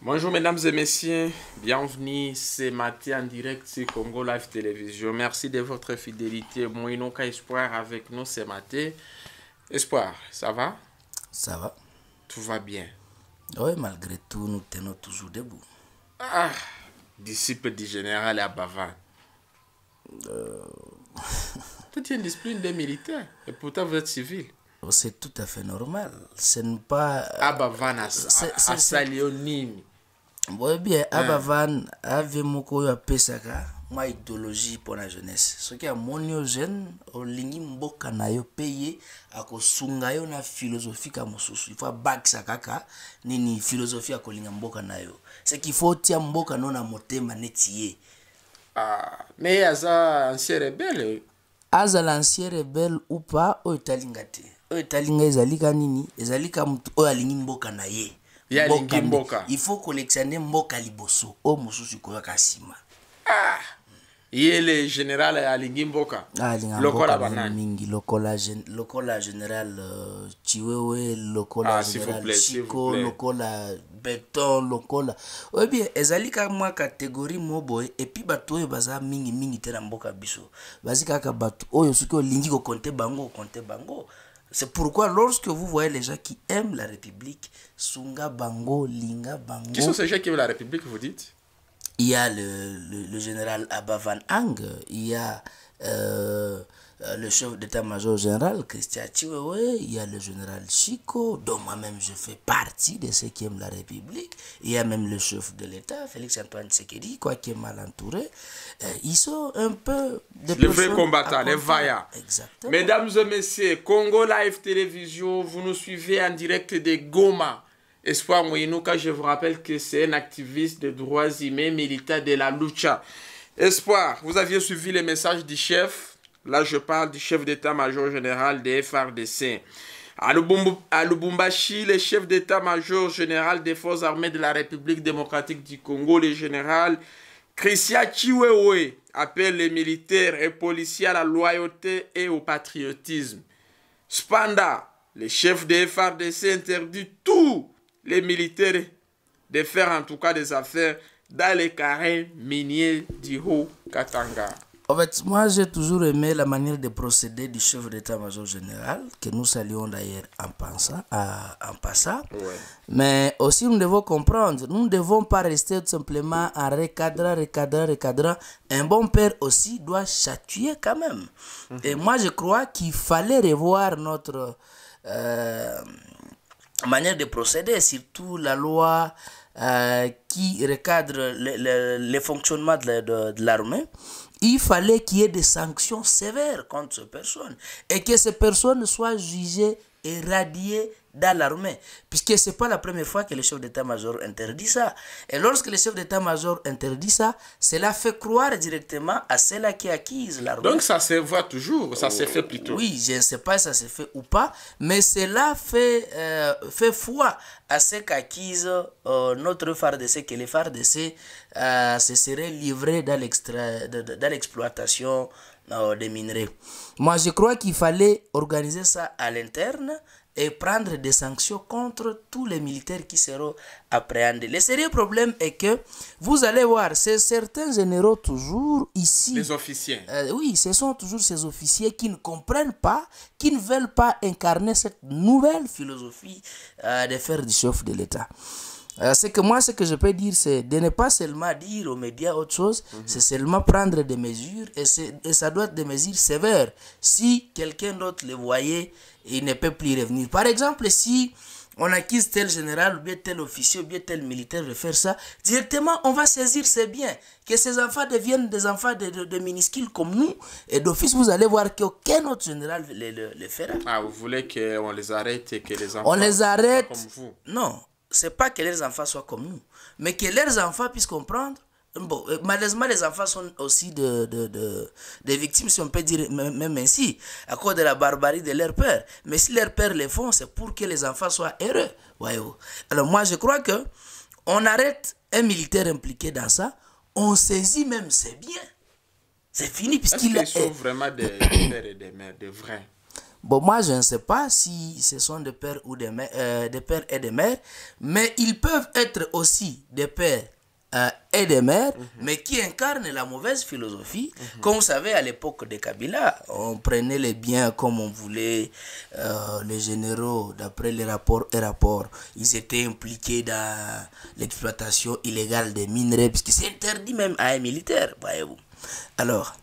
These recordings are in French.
Bonjour mesdames et messieurs, bienvenue c'est matin en direct sur Congo Live Télévision. Merci de votre fidélité. aucun Espoir avec nous ce matin. Espoir, ça va Ça va. Tout va bien Oui, malgré tout, nous tenons toujours debout. Ah, disciple du général Abavan euh... tu as une discipline des militaires et pourtant vous êtes civil. Oh, c'est tout à fait normal. Ce n'est pas. Abavan asali Oui, bien, abavan ave moko à hein. pesaka. mwa idéologie mpona jeunesse soki amoni yo jeune olingi mboka na yo mpe ye akosunga yo na philosophie ka mosusu ifo abakisa kaka nini philosophie akolinga mboka na yo seki ifo otia mboka no na motema neti ye ah, me ye aza ancien rebele azala ancien rebele upa oyo etalinga te oyo etalinga ezalika nini ezalika motu oyo alingi mboka na ye alingi mboka ifo kolekisa nde mboka liboso oyo mosusu ekoyoka nsima ah. le général ah, alingi mboka lokola banani lokola général lokola general général euh, chiwewe lokola général ah, general chiko lokola beton lokola eh bien ezali kaka mwa kategorie mo boye epuis bato oyo baza mingimingi te na mboka biso bazi kaka bato oyo soki olingi kokonte bango okonte bango C'est pourquoi lorsque vous voyez les gens qui aiment la République, Sunga Bango, Linga Bango. Qui sont ces gens qui aiment la République, vous dites il y a le, général Abba Van Ang, il y a euh, le chef d'état-major général Christian Chiwewe, il y a le général Chico, dont moi-même je fais partie de ceux qui aiment la République, il y a même le chef de l'État, Félix-Antoine Sekedi, quoi qui est mal entouré, euh, ils sont un peu... Des les vrais combattants, les vaillants. Exactement. Mesdames et messieurs, Congo Live Télévision, vous nous suivez en direct de Goma. Espoir Mouinouka, je vous rappelle que c'est un activiste de droits humains, militant de la lucha. Espoir, vous aviez suivi les messages du chef. Là, je parle du chef d'état-major général des FRDC. À Lubumbashi, le chef d'état-major général des forces armées de la République démocratique du Congo, le général Christian Chiwewe, appelle les militaires et policiers à la loyauté et au patriotisme. Spanda, le chef des FRDC interdit tout les militaires de faire en tout cas des affaires dans les carrés miniers du Haut Katanga. En fait, moi j'ai toujours aimé la manière de procéder du chef d'état-major général, que nous saluons d'ailleurs en, en passant. Mais aussi nous devons comprendre, nous ne devons pas rester tout simplement à recadrer, recadrer, recadrer. Un bon père aussi doit chatouiller quand même. Mhm. Et moi je crois qu'il fallait revoir notre... Euh, manière de procéder, surtout la loi euh, qui recadre le, le, fonctionnement de l'armée, il fallait qu'il y ait des sanctions sévères contre ces personnes et que ces personnes soient jugées et radiées dans l'armée, puisque ce n'est pas la première fois que le chef d'état-major interdit ça. Et lorsque le chef d'état-major interdit ça, cela fait croire directement à celle qui acquise l'armée. Donc ça se voit toujours, ça se fait plutôt. Oui, je ne sais pas si ça se fait ou pas, mais cela fait, euh, fait foi à ce qu'acquise euh, notre C, que les C euh, se seraient livrés dans l'exploitation euh, des minerais. Moi, je crois qu'il fallait organiser ça à l'interne, et prendre des sanctions contre tous les militaires qui seront appréhendés. Le sérieux problème est que vous allez voir, c'est certains généraux toujours ici. Les officiers. Euh, oui, ce sont toujours ces officiers qui ne comprennent pas, qui ne veulent pas incarner cette nouvelle philosophie euh, de faire du chef de l'État. Euh, c'est que moi, ce que je peux dire, c'est de ne pas seulement dire aux médias autre chose, mhm. c'est seulement prendre des mesures, et, et, ça doit être des mesures sévères. Si quelqu'un d'autre les voyait il ne peut plus revenir. Par exemple, si on acquise tel général, ou bien tel officier, ou bien tel militaire de faire ça, directement, on va saisir ses biens. Que ces enfants deviennent des enfants de, minuscules comme nous. Et d'office, vous allez voir qu'aucun autre général ne les, fera. Ah, vous voulez qu'on les arrête et que les enfants on les arrête. Soient comme vous Non, c'est pas que les enfants soient comme nous, mais que leurs enfants puissent comprendre euh, malheureusement, les enfants sont aussi de, de, des victimes, si on peut dire même ainsi, à cause de la barbarie de leurs pères. Mais si leurs pères les font, c'est pour que les enfants soient heureux. Voyez -vous. Alors moi, je crois que on arrête un militaire impliqué dans ça, on saisit même ses biens. C'est fini puisqu'il est... -ce sont vraiment des pères et des mères, des vrais Bon, moi, je ne sais pas si ce sont des pères, ou des, mères, euh, des pères et des mères, mais ils peuvent être aussi des pères euh, et des mhm. mais qui incarne la mauvaise philosophie. Mhm. Comme vous savez, à l'époque de Kabila, on prenait les biens comme on voulait. Euh, les généraux, d'après les rapports et rapports, ils étaient impliqués dans l'exploitation illégale des minerais, puisque c'est interdit même à un militaire, voyez-vous. Alors,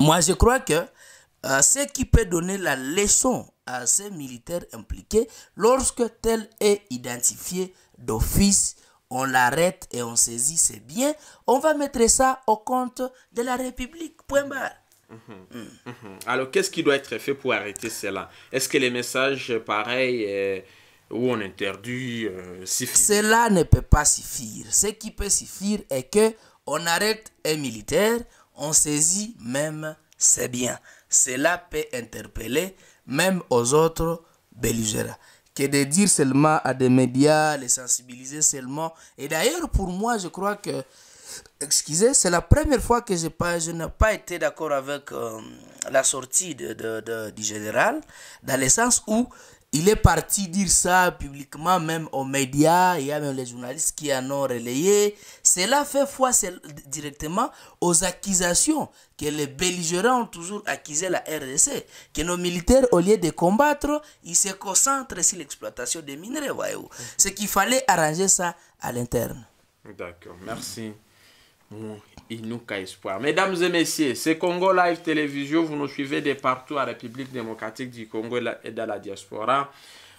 moi je crois que euh, ce qui peut donner la leçon à ces militaires impliqués, lorsque tel est identifié d'office, on l'arrête et on saisit ses biens, on va mettre ça au compte de la République. Point barre. Mhm. Mhm. Alors, qu'est-ce qui doit être fait pour arrêter cela Est-ce que les messages pareils euh, où on interdit euh, suffisent Cela ne peut pas suffire. Ce qui peut suffire est que on arrête un militaire, on saisit même ses biens. Cela peut interpeller même aux autres belligérants que de dire seulement à des médias, les sensibiliser seulement. Et d'ailleurs, pour moi, je crois que, excusez, c'est la première fois que je, je n'ai pas été d'accord avec euh, la sortie de, du général, dans le sens où il est parti dire ça publiquement, même aux médias, il y a même les journalistes qui en ont relayé. Cela fait foi directement aux accusations que les belligérants ont toujours acquisé la RDC, que nos militaires, au lieu de combattre, ils se concentrent sur l'exploitation des minerais, voyez C'est qu'il fallait arranger ça à l'interne. D'accord, merci. il nous qu'a espoir. Mesdames et messieurs, c'est Congo Live Télévision. Vous nous suivez de partout à la République démocratique du Congo et dans la diaspora.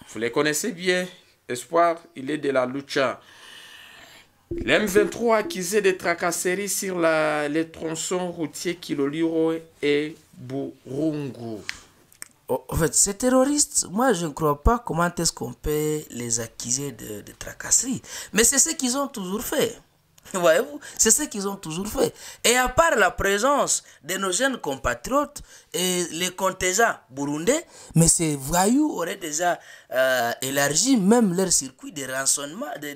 Vous les connaissez bien. Espoir, il est de la lucha. L'M23 accusé de tracasseries sur la, les tronçons routiers Kiloliro et Burungu. En fait, ces terroristes, moi je ne crois pas comment est-ce qu'on peut les accuser de, de tracasseries. Mais c'est ce qu'ils ont toujours fait. Voyez-vous, c'est ce qu'ils ont toujours fait. Et à part la présence de nos jeunes compatriotes les contingents burundais, mais ces voyous auraient déjà euh, élargi même leur circuit de rançonnement, de,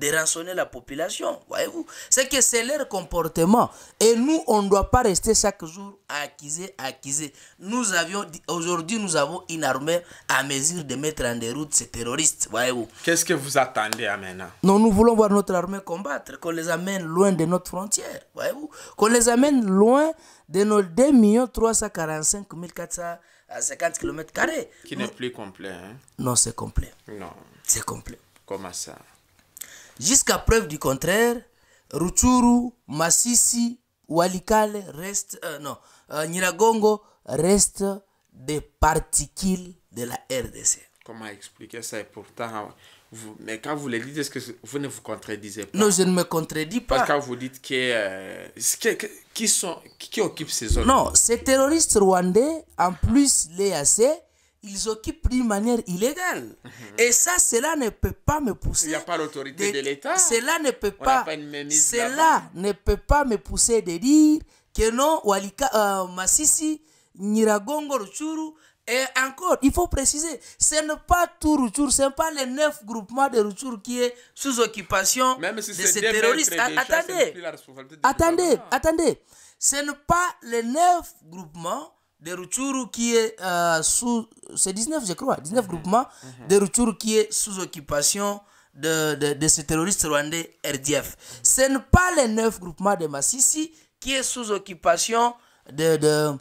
de, rançonner la population. Voyez-vous C'est que c'est leur comportement. Et nous, on ne doit pas rester chaque jour accusés, accusés. Nous avions, aujourd'hui, nous avons une armée à mesure de mettre en déroute ces terroristes. Voyez-vous Qu'est-ce que vous attendez à maintenant Non, nous voulons voir notre armée combattre, qu'on les amène loin de notre frontière. Voyez-vous Qu'on les amène loin de nos 2 345 450 km. Qui n'est plus complet. Hein? Non, c'est complet. Non. C'est complet. Comment ça Jusqu'à preuve du contraire, Ruchuru, Massisi, Walikale reste. Euh, non, euh, Niragongo reste des particules de la RDC. Comment expliquer ça et pourtant mais quand vous les dites, est-ce que vous ne vous contredisez pas Non, je ne me contredis pas. Parce que quand vous dites que, ce euh, qui, sont, qui occupe ces zones Non, ces terroristes rwandais, en plus les AC, ils occupent d'une manière illégale. Mhm. Et ça, cela ne peut pas me pousser. Il n'y a pas l'autorité de, l'État. Cela ne peut pas. cela ne peut pas me pousser de dire que non, Walika, euh, Masisi, Niragongo, Ruchuru, et encore, il faut préciser, ce n'est pas tout retour, ce n'est pas les neuf groupements de retour qui est sous occupation Même de ces terroristes. Attendez, attendez, attendez, attendez. Ce n'est pas les neuf groupements de retour qui est euh, sous... C'est 19, je crois, 19 mhm. groupements mhm. de retour qui est sous occupation de, de, ces terroristes rwandais RDF. Ce n'est pas les neuf groupements de Massissi qui est sous occupation de, de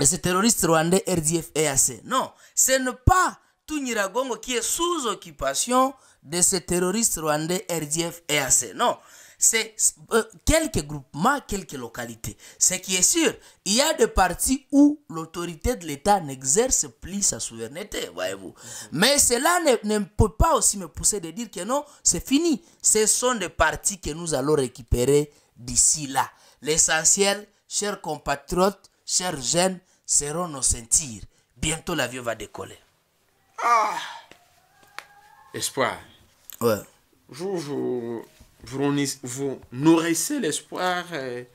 ces terroristes rwandais RDF EAC. Non, ce n'est pas tout Niragongo qui est sous occupation de ces terroristes rwandais RDF EAC. Non, c'est euh, quelques groupements, quelques localités. Ce qui est sûr, il y a des parties où l'autorité de l'État n'exerce plus sa souveraineté, voyez-vous. Mais cela ne, ne, peut pas aussi me pousser de dire que non, c'est fini. Ce sont des parties que nous allons récupérer d'ici là. L'essentiel, chers compatriotes, chers jeunes, seront nos sentiers. Bientôt vie va décoller. Ah Espoir. Ouais. Vous, vous, nourrissez l'espoir eh,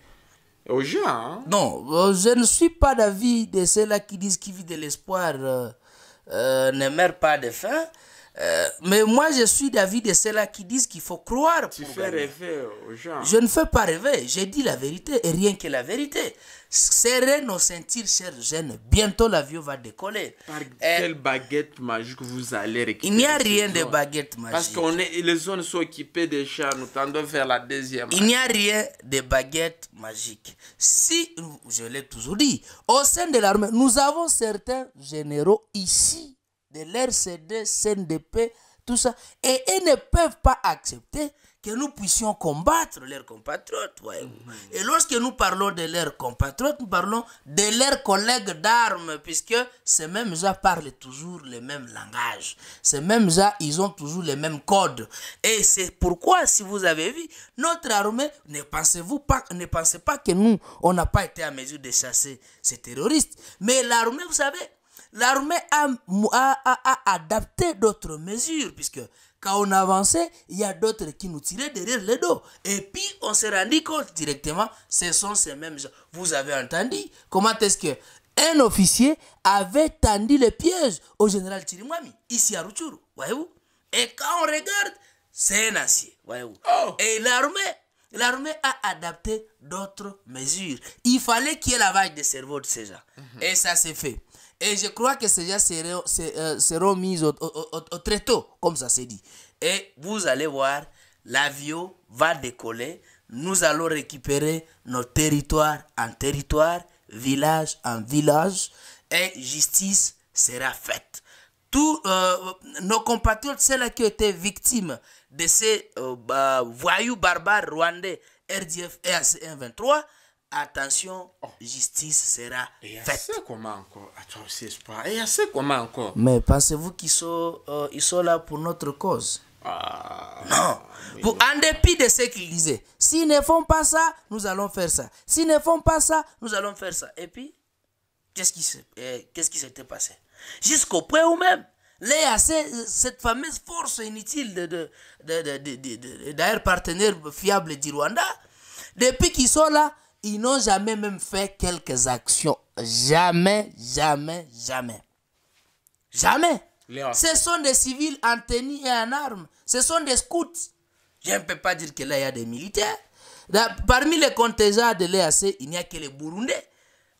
aux gens. Hein? Non, euh, je ne suis pas d'avis de ceux-là qui disent qu'ils vivent de l'espoir, euh, euh, ne meurent pas de faim. Euh, mais moi, je suis d'avis de ceux-là qui disent qu'il faut croire. Tu fais rêver aux gens. Je ne fais pas rêver. J'ai dit la vérité et rien que la vérité. Serrez nos ceintures, chers jeunes. Bientôt, l'avion va décoller. Par euh, quelle baguette magique vous allez récupérer Il n'y a rien de baguette magique. Parce que les zones sont équipées de chars. Nous tendons vers la deuxième. Il n'y a rien de baguette magique. Si, je l'ai toujours dit, au sein de l'armée, nous avons certains généraux ici de l'RCD, CNDP, tout ça. Et ils ne peuvent pas accepter que nous puissions combattre leurs compatriotes. Mm-hmm. Et lorsque nous parlons de leurs compatriotes, nous parlons de leurs collègues d'armes, puisque ces mêmes gens parlent toujours le même langage. Ces mêmes gens, ils ont toujours les mêmes codes. Et c'est pourquoi, si vous avez vu, notre armée, ne pensez-vous pas, ne pensez pas que nous, on n'a pas été à mesure de chasser ces terroristes. Mais l'armée, vous savez, L'armée a, adapté d'autres mesures, puisque quand on avançait, il y a d'autres qui nous tiraient derrière le dos. Et puis, on s'est rendu compte directement, ce sont ces mêmes gens. Vous avez entendu comment est-ce que un officier avait tendu le piège au général Tirimwami, ici à Ruchuru, voyez-vous Et quand on regarde, c'est un acier, voyez oh! Et l'armée l'armée a adapté d'autres mesures. Il fallait qu'il y ait vague de cerveau de ces gens. Mhm. Et ça s'est fait. Et je crois que ces gens seront, euh, mis au, au, très tôt, comme ça s'est dit. Et vous allez voir, l'avion va décoller. Nous allons récupérer nos territoires en territoire, village en village, et justice sera faite. Tous euh, nos compatriotes, celles qui ont été victimes de ces euh, bah, voyous barbares rwandais RDF et attention, oh. justice sera faite. Et encore Mais pensez-vous qu'ils sont, euh, ils sont là pour notre cause ah, Non. en dépit de ce qu'ils disaient, s'ils ne font pas ça, nous allons faire ça. S'ils ne font pas ça, nous allons faire ça. Et puis, qu'est-ce qui eh, s'était qui passé Jusqu'au point où même, cette fameuse force inutile de, de, de, de, de, partenaire fiable du Rwanda, depuis qu'ils sont là, ils n'ont jamais même fait quelques actions. Jamais, jamais, jamais. Jamais. Ce sont des civils en tenue et en armes. Ce sont des scouts. Je ne peux pas dire que là, il y a des militaires. parmi les contingents de l'EAC, il n'y a que les Burundais.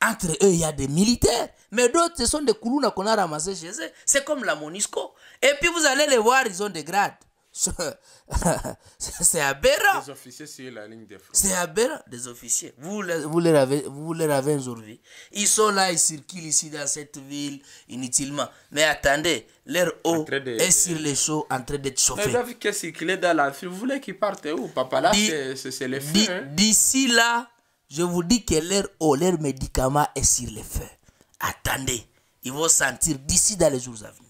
Entre eux, il y a des militaires. Mais d'autres, ce sont des Kuruna qu'on a ramassés chez eux. C'est comme la Monisco. Et puis, vous allez les voir, ils ont des grades. C'est aberrant. Des officiers sur la ligne C'est aberrant, des officiers. Vous, vous, les avez, vous les avez aujourd'hui. Ils sont là, ils circulent ici dans cette ville inutilement. Mais attendez, l'air eau est sur les chauds, en train d'être chauffée. dans la ville. Vous voulez qu'ils partent où, papa Là, c'est les feux. Hein. D'ici là, je vous dis que l'air eau, leur médicament est sur les feux. Attendez, ils vont sentir d'ici dans les jours à venir.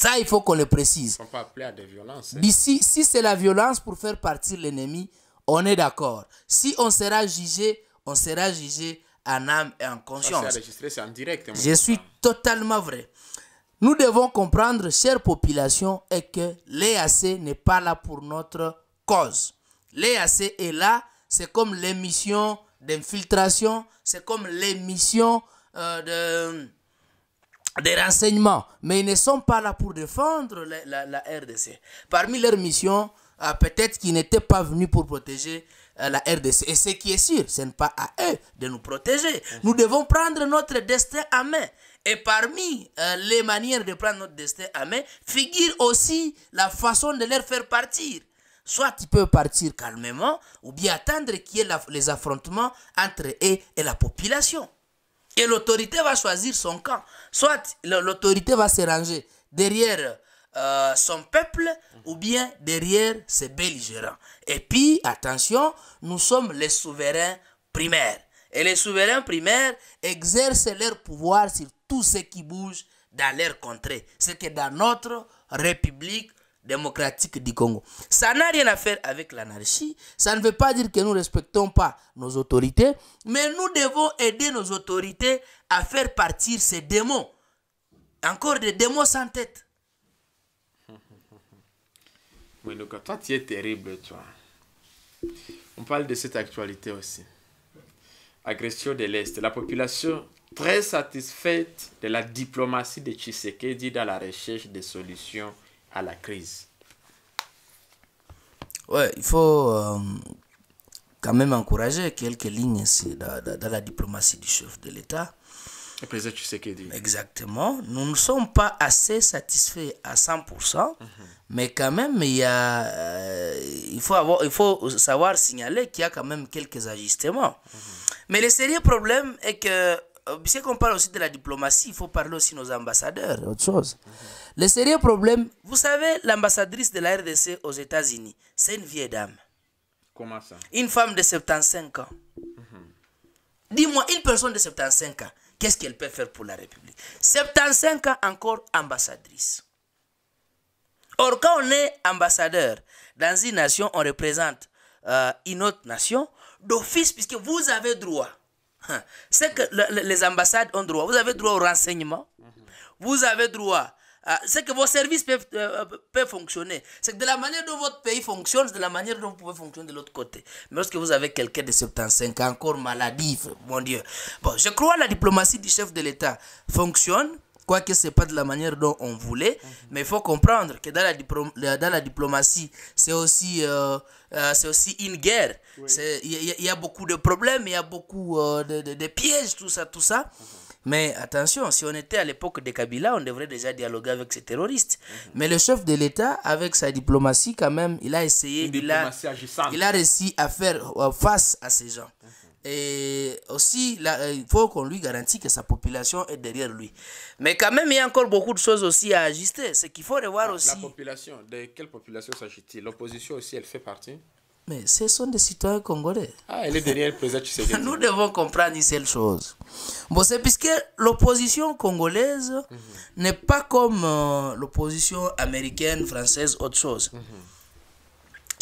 Ça, il faut qu'on le précise. ne peut pas appeler à des violences. Hein. Si, c'est la violence pour faire partir l'ennemi, on est d'accord. Si on sera jugé, on sera jugé en âme et en conscience. c'est en direct. Hein, Je suis totalement vrai. Nous devons comprendre, chère population, est que l'EAC n'est pas là pour notre cause. L'EAC est là, c'est comme l'émission d'infiltration, c'est comme l'émission euh, de des renseignements, mais ils ne sont pas là pour défendre la, RDC. Parmi leurs missions, euh, peut-être qu'ils n'étaient pas venus pour protéger euh, la RDC. Et ce qui est sûr, ce n'est pas à eux de nous protéger. Nous devons prendre notre destin à main. Et parmi euh, les manières de prendre notre destin à main, figure aussi la façon de les faire partir. Soit ils peuvent partir calmement, ou bien attendre qu'il y ait les affrontements entre eux et la population. Et l'autorité va choisir son camp. Soit l'autorité va se ranger derrière euh, son peuple ou bien derrière ses belligérants. Et puis, attention, nous sommes les souverains primaires. Et les souverains primaires exercent leur pouvoir sur tout ce qui bouge dans leur contrée. Ce que dans notre République, démocratique du Congo. Ça n'a rien à faire avec l'anarchie, ça ne veut pas dire que nous ne respectons pas nos autorités, mais nous devons aider nos autorités à faire partir ces démons. Encore des démons sans tête. Oui, toi, tu es terrible, toi. On parle de cette actualité aussi. Agression de l'Est. La population très satisfaite de la diplomatie de Tshisekedi dans la recherche des solutions à la crise Ouais, il faut euh, quand même encourager quelques lignes dans, la diplomatie du chef de l'État. Le président dit. Exactement. Nous ne sommes pas assez satisfaits à 100%, mhm. mais quand même, il, y a, euh, il, faut avoir, il faut savoir signaler qu'il y a quand même quelques ajustements. Mhm. Mais le sérieux problème est que puisqu'on euh, parle aussi de la diplomatie, il faut parler aussi de nos ambassadeurs autre chose. Le sérieux problème, vous savez, l'ambassadrice de la RDC aux États-Unis, c'est une vieille dame. Comment ça Une femme de 75 ans. Dis-moi, une personne de 75 ans, qu'est-ce qu'elle peut faire pour la République 75 ans encore ambassadrice. Or, quand on est ambassadeur dans une nation, on représente euh, une autre nation d'office, puisque vous avez droit c'est que les ambassades ont droit. Vous avez droit au renseignement. Vous avez droit c'est que vos services peuvent, euh, peuvent fonctionner. C'est que de la manière dont votre pays fonctionne, c'est de la manière dont vous pouvez fonctionner de l'autre côté. Mais lorsque vous avez quelqu'un de 75 encore maladif, mon Dieu. Bon, je crois que la diplomatie du chef de l'État fonctionne quoique ce n'est pas de la manière dont on voulait. Mais il faut comprendre que dans la, dans la diplomatie, c'est aussi, euh, euh, c'est aussi une guerre. Il y, a beaucoup de problèmes, il y a beaucoup euh, de, pièges, tout ça, tout ça. Mais attention, si on était à l'époque de Kabila, on devrait déjà dialoguer avec ces terroristes. Mhm. Mais le chef de l'État, avec sa diplomatie quand même, il a essayé, il a, il a, réussi à faire face à ces gens. Mhm. Et aussi, là, euh, il faut qu'on lui garantisse que sa population est derrière lui. Mais quand même, il y a encore beaucoup de choses aussi à ajuster. C'est qu'il faut revoir ah, aussi. La population, de quelle population s'agit-il L'opposition aussi, elle fait partie Mais ce sont des citoyens congolais. Ah, elle est derrière le président Nous devons comprendre une seule chose. Bon, c'est puisque l'opposition congolaise mhm. n'est pas comme euh, l'opposition américaine, française, autre chose. Mhm.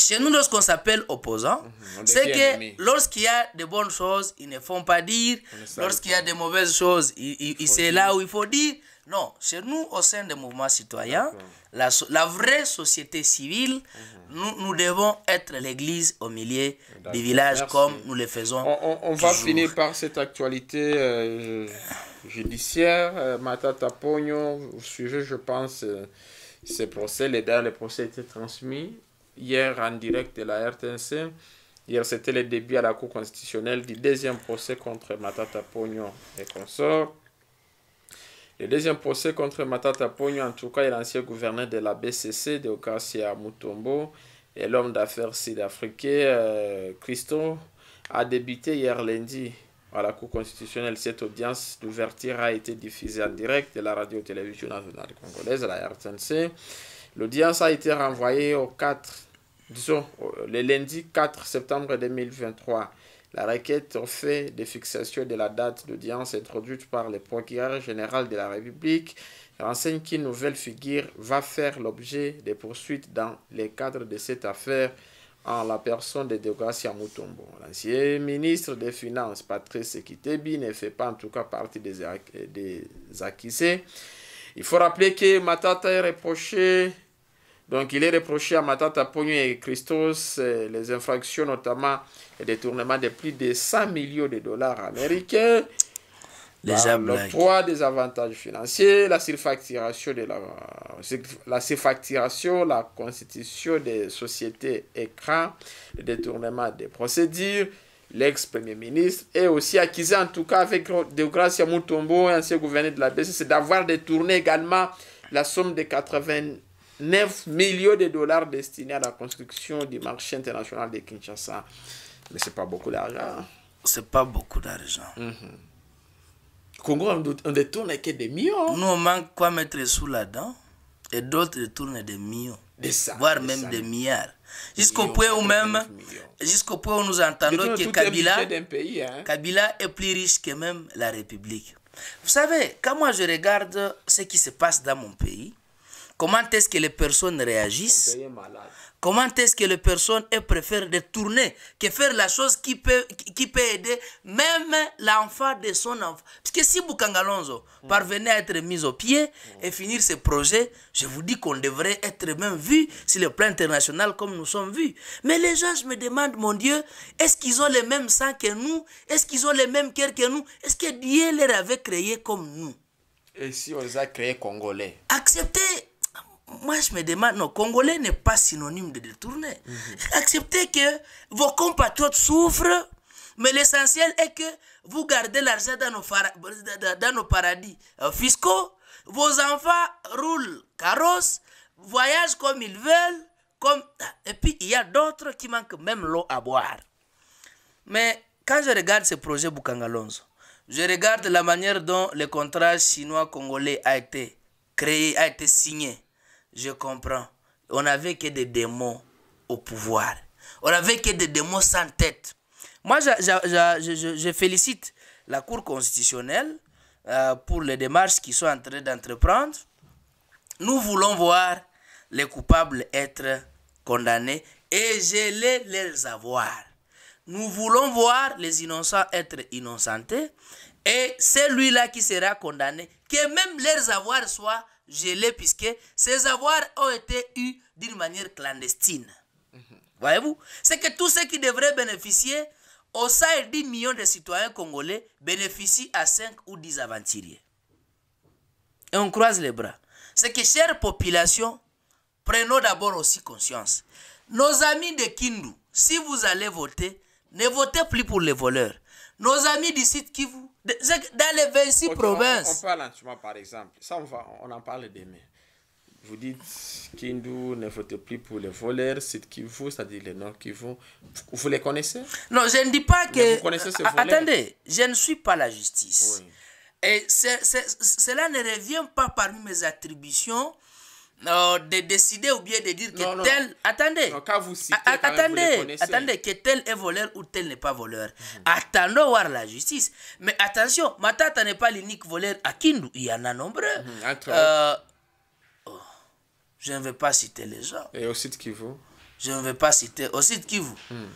Chez nous, lorsqu'on s'appelle opposant, mhm, c'est que lorsqu'il y a de bonnes choses, ils ne font pas dire. Lorsqu'il y a de mauvaises choses, c'est là où il faut dire. Non, chez nous, au sein des mouvements citoyens, la, la, vraie société civile, mhm. nous, devons être l'Église au milieu des villages comme nous le faisons. On, on, va finir par cette actualité euh, judiciaire. Euh, Matata Pogno, au sujet, je pense, euh, ces procès, les derniers procès étaient transmis hier en direct de la RTNC. Hier, c'était le début à la Cour constitutionnelle du deuxième procès contre Matata Pogno et consorts. Le deuxième procès contre Matata Pogno, en tout cas, est l'ancien gouverneur de la BCC, de Ocasia Mutombo, et l'homme d'affaires sud-africain, euh, Christo, a débuté hier lundi à la Cour constitutionnelle. Cette audience d'ouverture a été diffusée en direct de la radio-télévision nationale congolaise, la RTNC. L'audience a été renvoyée aux 4 disons, euh, le lundi 4 septembre 2023, la requête fait de fixation de la date d'audience introduite par le procureur général de la République renseigne qu'une nouvelle figure va faire l'objet des poursuites dans le cadre de cette affaire en la personne de Degracia Mutombo. L'ancien ministre des Finances, Patrice Kitebi, ne fait pas en tout cas partie des, des Il faut rappeler que Matata est reproché donc il est reproché à Matata Pogno et Christos euh, les infractions, notamment le détournement de plus de 100 millions de dollars américains, les le poids des avantages financiers, la surfacturation, de la, la la constitution des sociétés écrans, le détournement des procédures, l'ex-premier ministre est aussi accusé, en tout cas avec Deogracia Mutombo, ancien gouverneur de la BCC, d'avoir détourné également la somme de 80 9 millions de dollars destinés à la construction du marché international de Kinshasa. Mais c'est pas beaucoup d'argent. Hein. C'est pas beaucoup d'argent. Mm-hmm. Congo, on ne détourne que des millions. Hein. Nous, on manque quoi mettre sous la dent et d'autres détournent des millions. voire même des milliards. Jusqu'au point où même, jusqu'au point où nous entendons que Kabila, pays, hein. Kabila est plus riche que même la République. Vous savez, quand moi je regarde ce qui se passe dans mon pays, Comment est-ce que les personnes réagissent Comment est-ce que les personnes préfèrent tourner que faire la chose qui peut, qui peut aider même l'enfant de son enfant Parce que si Bukangalonzo parvenait à être mis au pied et finir ses projet, je vous dis qu'on devrait être même vu sur le plan international comme nous sommes vus. Mais les gens, je me demande, mon Dieu, est-ce qu'ils ont le même sang que nous Est-ce qu'ils ont le même cœur que nous Est-ce que Dieu les avait créés comme nous Et si on les a créés congolais Acceptez moi, je me demande, non, Congolais n'est pas synonyme de détourner. Acceptez que vos compatriotes souffrent, mais l'essentiel est que vous gardez l'argent dans, dans nos, paradis euh, fiscaux. Vos enfants roulent carrosse, voyagent comme ils veulent. Comme... Et puis, il y a d'autres qui manquent même l'eau à boire. Mais quand je regarde ce projet Bukangalonzo, je regarde la manière dont le contrat chinois-congolais a été créé, a été signé je comprends. On n'avait que des démons au pouvoir. On n'avait que des démons sans tête. Moi, je, félicite la Cour constitutionnelle euh, pour les démarches qu'ils sont en train d'entreprendre. Nous voulons voir les coupables être condamnés et geler leurs avoirs. Nous voulons voir les innocents être innocentés et celui-là qui sera condamné, que même leurs avoirs soient gelés puisque ces avoirs ont été eus d'une manière clandestine. Voyez-vous C'est que tous ceux qui devraient bénéficier, au sein de 10 millions de citoyens congolais, bénéficient à 5 ou 10 aventuriers. Et on croise les bras. C'est que, chère population, prenons d'abord aussi conscience. Nos amis de Kindu, si vous allez voter, ne votez plus pour les voleurs. Nos amis du site Kivu, dans les 26 provinces. On, parle en moment, par exemple. Ça, on, en parle demain. Vous dites Kindu ne vote plus pour les voleurs, c'est qui vous, c'est-à-dire les Nord qui vous. Vous les connaissez Non, je ne dis pas que. Attendez, je ne suis pas la justice. Et cela ne revient pas parmi mes attributions euh, de décider ou bien de dire que tel. Attendez. attendez, attendez, que tel est voleur ou tel n'est pas voleur. Mhm. Attendons voir la justice. Mais attention, Matata n'est pas l'unique voleur à Kindu. Il y en a nombreux. Mhm, euh, oh, je ne vais pas citer les gens. Et au site vous Je ne vais pas citer. Au site qui vous, mhm.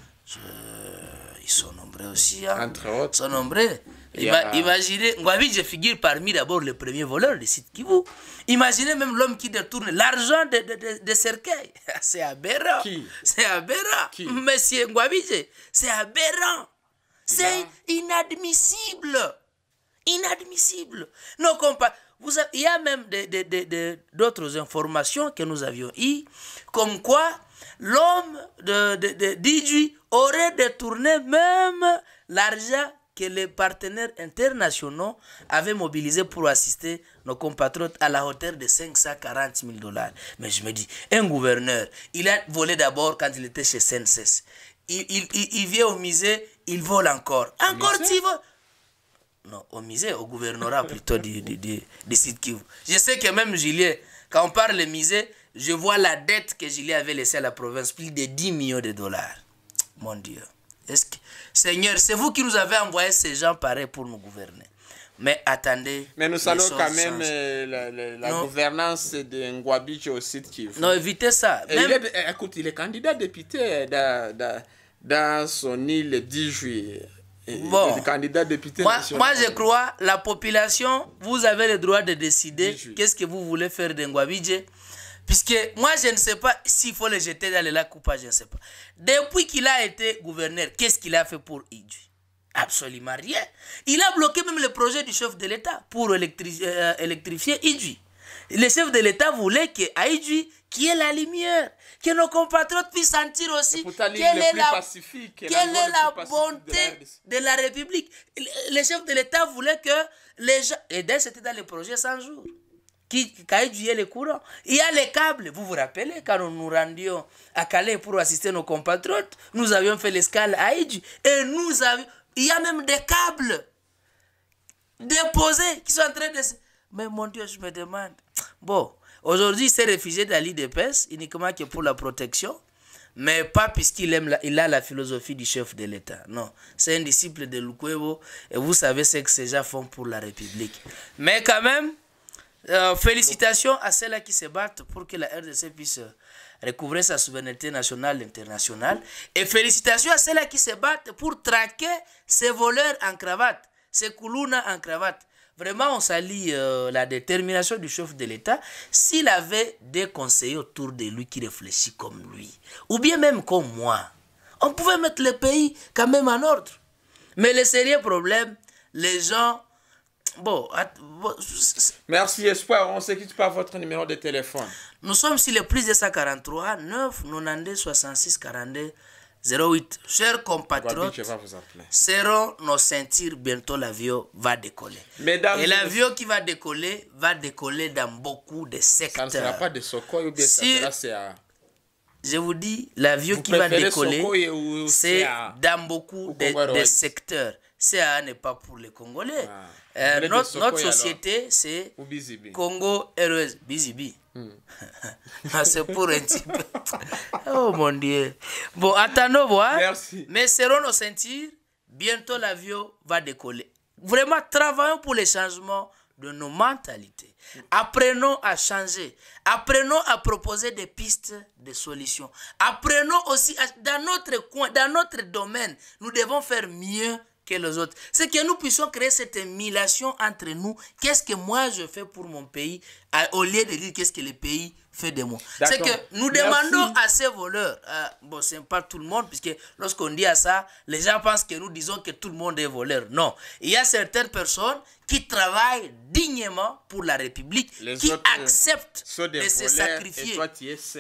Ils sont nombreux aussi. Hein. Entre autres. Ils sont nombreux. Imaginez, je figure parmi d'abord les premiers voleurs de sites Kivu. Imaginez même l'homme qui détourne l'argent de, de, de, C'est aberrant. C'est aberrant. Monsieur Ngwabidje, c'est aberrant. Eh c'est inadmissible. Inadmissible. Nos Vous il y a même d'autres informations que nous avions eues, comme quoi l'homme de, de, de Didui aurait détourné même l'argent que les partenaires internationaux avaient mobilisé pour assister nos compatriotes à la hauteur de 540 000 dollars. Mais je me dis, un gouverneur, il a volé d'abord quand il était chez Senses. Il, il, il, vient au musée, il vole encore. Encore tu veux? Non, au musée, au gouvernorat plutôt de, du, qui du Je sais que même Julien, quand on parle de musée, je vois la dette que Julien avait laissée à la province, plus de 10 millions de dollars. Mon Dieu. Seigneur, c'est vous qui nous avez envoyé ces gens pareils pour nous gouverner. Mais attendez. Mais nous allons quand même euh, la, gouvernance de au site Non, évitez ça. Eh, écoute, il est candidat député eh, dans, son île le 10 juillet. Bon. candidat député moi, moi, je crois, la population, vous avez le droit de décider qu'est-ce que vous voulez faire d'Ingwabidje. » Puisque moi, je ne sais pas s'il faut le jeter dans les lac ou pas, je ne sais pas. Depuis qu'il a été gouverneur, qu'est-ce qu'il a fait pour Idui Absolument rien. Il a bloqué même le projet du chef de l'État pour euh, électrifier Idui. Le chef de l'État voulait que Idui, qui est la lumière, que nos compatriotes puissent sentir aussi quelle est la, est la bonté de la, République. Le, chef de l'État voulait que les gens... Et d'ailleurs, c'était dans le projet 100 jours qui, qui le courant. Il y a les câbles. Vous vous rappelez, quand nous nous rendions à Calais pour assister nos compatriotes, nous avions fait l'escale à Et nous avions... Il y a même des câbles déposés qui sont en train de... Mais mon Dieu, je me demande. Bon, aujourd'hui, c'est réfugié dans Pes uniquement que pour la protection. Mais pas puisqu'il aime il a la philosophie du chef de l'État. Non, c'est un disciple de Lukwebo et vous savez ce que ces gens font pour la République. Mais quand même, euh, félicitations à celles qui se battent pour que la RDC puisse recouvrer sa souveraineté nationale et internationale. Et félicitations à celles qui se battent pour traquer ces voleurs en cravate, ces coulounas en cravate. Vraiment, on s'allie euh, la détermination du chef de l'État s'il avait des conseillers autour de lui qui réfléchissent comme lui, ou bien même comme moi. On pouvait mettre le pays quand même en ordre. Mais le sérieux problème, les gens Bon, Merci Espoir, on sait par votre numéro de téléphone. Nous sommes sur le plus de 143 9 92 66 42 08. Chers compatriotes, serrons nos sentiers, bientôt l'avion va décoller. Et l'avion qui va décoller, va décoller dans beaucoup de secteurs. Ça ne sera pas de Sokoy ou ça sera je vous dis, l'avion qui va décoller, c'est dans beaucoup de, secteurs. CA n'est pas pour les Congolais. Ah. Euh, notre, société, c'est Congo Airways Bizibi. Hmm. Ah, c'est pour un petit oh mon Dieu. Bon, attendons voir. Hein. Merci. Mais serons nos sentir, bientôt l'avion va décoller. Vraiment, travaillons pour les changements de nos mentalités. Hmm. Apprenons à changer. Apprenons à proposer des pistes de solutions. Apprenons aussi dans notre coin, dans notre domaine, nous devons faire mieux que les autres. C'est que nous puissions créer cette émulation entre nous. Qu'est-ce que moi je fais pour mon pays ah, Au lieu de dire qu'est-ce que le pays fait des mots. C'est que nous demandons à ces voleurs, euh, bon, ce n'est pas tout le monde, puisque lorsqu'on dit à ça, les gens pensent que nous disons que tout le monde est voleur. Non. Il y a certaines personnes qui travaillent dignement pour la République, qui euh, acceptent de se sacrifier.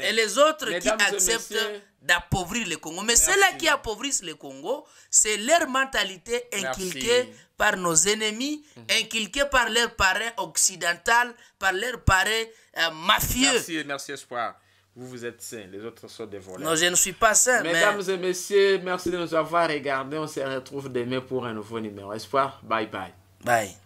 Et, les autres qui acceptent d'appauvrir le Congo. Mais ceux-là qui appauvrissent le Congo, c'est leur mentalité inculquée par nos ennemis, mmh. par leurs parrains occidental, par leurs parrains euh, mafieux. Merci, merci Espoir. Vous, vous êtes sain, les autres sont des voleurs. Non, je ne suis pas sain. Mesdames et messieurs, merci de nous avoir regardés. On se retrouve demain pour un nouveau numéro. Espoir, bye bye. Bye.